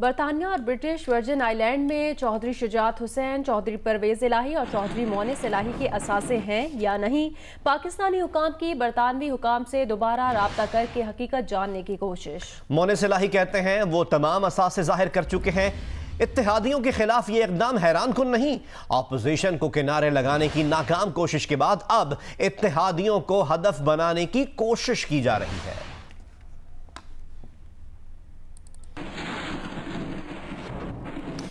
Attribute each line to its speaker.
Speaker 1: बरतानिया और British virgin island में चौधरी शुजात हुसैन चौधरी परवेज़ इलाही और चौधरी मोनिस इलाही के असासे हैं या नहीं पाकिस्तानी हुकाम की बरतानवी हुकाम से दोबारा रबता करके हकीकत जानने की कोशिश
Speaker 2: मोनिस इलाही कहते हैं वो तमाम असासे जाहिर कर चुके हैं इतिहादियों के खिलाफ ये इकदाम हैरान कन नहीं अपोजिशन को किनारे लगाने की नाकाम कोशिश के बाद अब इतिहादियों को हदफ बनाने की कोशिश की जा रही है